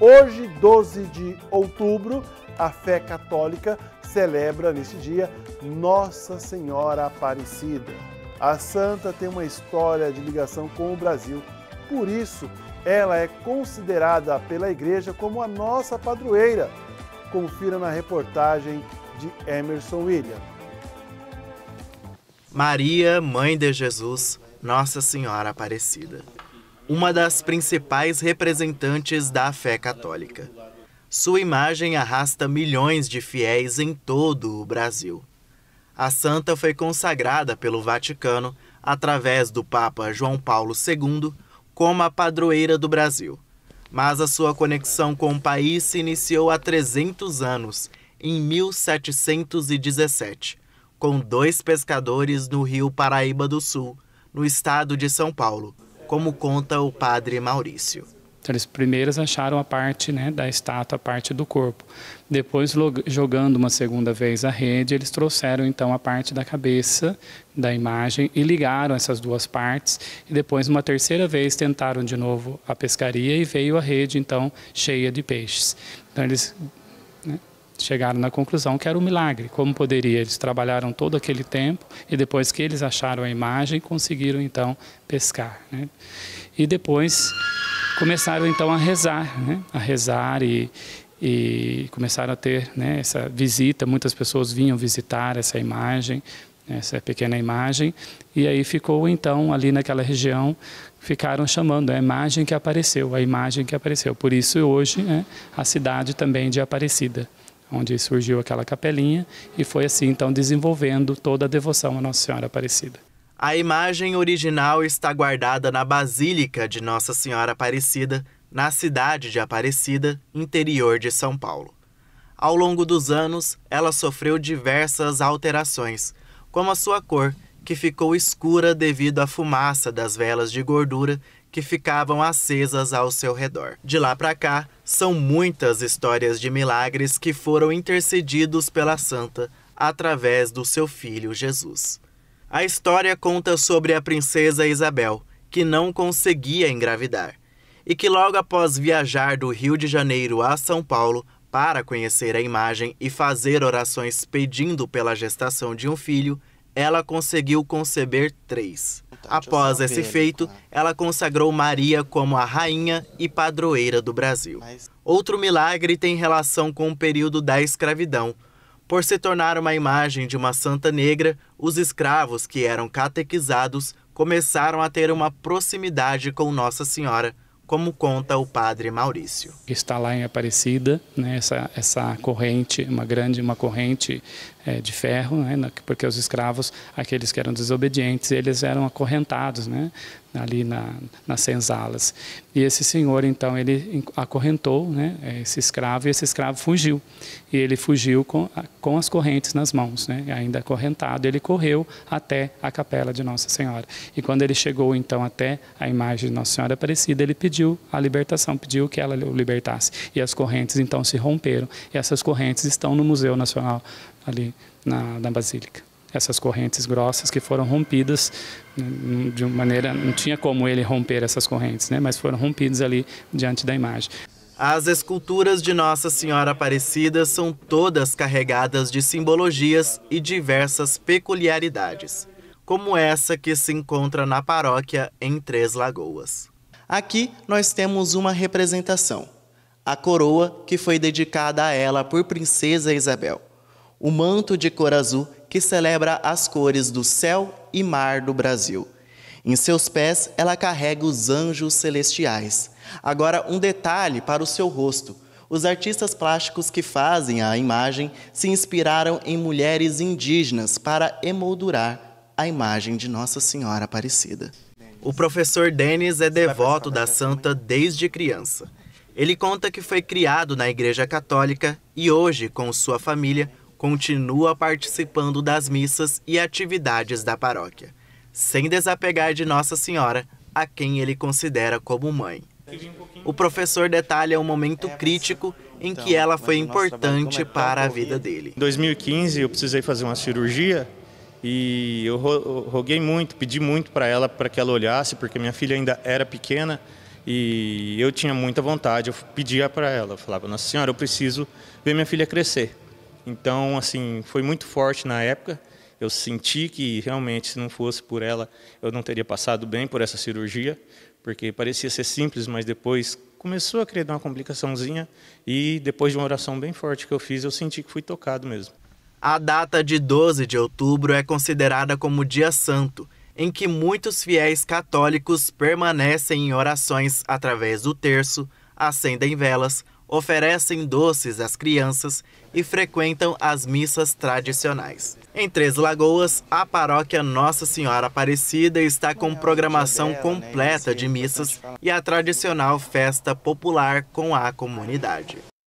Hoje, 12 de outubro, a fé católica celebra neste dia Nossa Senhora Aparecida. A santa tem uma história de ligação com o Brasil, por isso ela é considerada pela igreja como a nossa padroeira. Confira na reportagem de Emerson William. Maria, mãe de Jesus, Nossa Senhora Aparecida uma das principais representantes da fé católica. Sua imagem arrasta milhões de fiéis em todo o Brasil. A santa foi consagrada pelo Vaticano, através do Papa João Paulo II, como a padroeira do Brasil. Mas a sua conexão com o país se iniciou há 300 anos, em 1717, com dois pescadores no Rio Paraíba do Sul, no estado de São Paulo, como conta o padre Maurício. Então, eles primeiros acharam a parte né, da estátua, a parte do corpo. Depois, jogando uma segunda vez a rede, eles trouxeram então a parte da cabeça da imagem e ligaram essas duas partes. E depois, uma terceira vez, tentaram de novo a pescaria e veio a rede então cheia de peixes. Então, eles né, chegaram na conclusão que era um milagre. Como poderia? Eles trabalharam todo aquele tempo e depois que eles acharam a imagem, conseguiram então pescar. Né? E depois começaram então a rezar, né? a rezar e, e começaram a ter né, essa visita. Muitas pessoas vinham visitar essa imagem, né, essa pequena imagem, e aí ficou então ali naquela região ficaram chamando a imagem que apareceu, a imagem que apareceu. Por isso hoje né, a cidade também de Aparecida onde surgiu aquela capelinha e foi assim então desenvolvendo toda a devoção a Nossa Senhora Aparecida. A imagem original está guardada na Basílica de Nossa Senhora Aparecida, na cidade de Aparecida, interior de São Paulo. Ao longo dos anos, ela sofreu diversas alterações, como a sua cor, que ficou escura devido à fumaça das velas de gordura que ficavam acesas ao seu redor. De lá para cá, são muitas histórias de milagres que foram intercedidos pela santa através do seu filho Jesus. A história conta sobre a princesa Isabel, que não conseguia engravidar e que logo após viajar do Rio de Janeiro a São Paulo para conhecer a imagem e fazer orações pedindo pela gestação de um filho, ela conseguiu conceber três. Então, Após esse feito, ela consagrou Maria como a rainha e padroeira do Brasil. Outro milagre tem relação com o período da escravidão. Por se tornar uma imagem de uma santa negra, os escravos que eram catequizados começaram a ter uma proximidade com Nossa Senhora como conta o padre Maurício. Está lá em Aparecida, né, essa, essa corrente, uma grande uma corrente é, de ferro, né, porque os escravos, aqueles que eram desobedientes, eles eram acorrentados, né, ali na, nas senzalas. E esse senhor, então, ele acorrentou né, esse escravo e esse escravo fugiu. E ele fugiu com, com as correntes nas mãos, né, ainda acorrentado. Ele correu até a capela de Nossa Senhora. E quando ele chegou, então, até a imagem de Nossa Senhora Aparecida, ele pediu a libertação, pediu que ela o libertasse. E as correntes, então, se romperam. E essas correntes estão no Museu Nacional, ali na, na Basílica essas correntes grossas que foram rompidas né, de maneira não tinha como ele romper essas correntes, né? Mas foram rompidas ali diante da imagem. As esculturas de Nossa Senhora Aparecida são todas carregadas de simbologias e diversas peculiaridades, como essa que se encontra na paróquia em Três Lagoas. Aqui nós temos uma representação, a coroa que foi dedicada a ela por Princesa Isabel, o manto de cor azul que celebra as cores do céu e mar do Brasil. Em seus pés, ela carrega os anjos celestiais. Agora, um detalhe para o seu rosto. Os artistas plásticos que fazem a imagem se inspiraram em mulheres indígenas para emoldurar a imagem de Nossa Senhora Aparecida. O professor Denis é devoto da santa desde criança. Ele conta que foi criado na Igreja Católica e hoje, com sua família, continua participando das missas e atividades da paróquia, sem desapegar de Nossa Senhora, a quem ele considera como mãe. O professor detalha um momento crítico em que ela foi importante para a vida dele. Em 2015, eu precisei fazer uma cirurgia e eu roguei muito, pedi muito para ela para que ela olhasse, porque minha filha ainda era pequena e eu tinha muita vontade. Eu pedia para ela, eu falava: "Nossa Senhora, eu preciso ver minha filha crescer". Então, assim, foi muito forte na época. Eu senti que realmente, se não fosse por ela, eu não teria passado bem por essa cirurgia, porque parecia ser simples, mas depois começou a criar uma complicaçãozinha e depois de uma oração bem forte que eu fiz, eu senti que fui tocado mesmo. A data de 12 de outubro é considerada como dia santo, em que muitos fiéis católicos permanecem em orações através do terço, acendem velas oferecem doces às crianças e frequentam as missas tradicionais. Em Três Lagoas, a paróquia Nossa Senhora Aparecida está com programação completa de missas e a tradicional festa popular com a comunidade.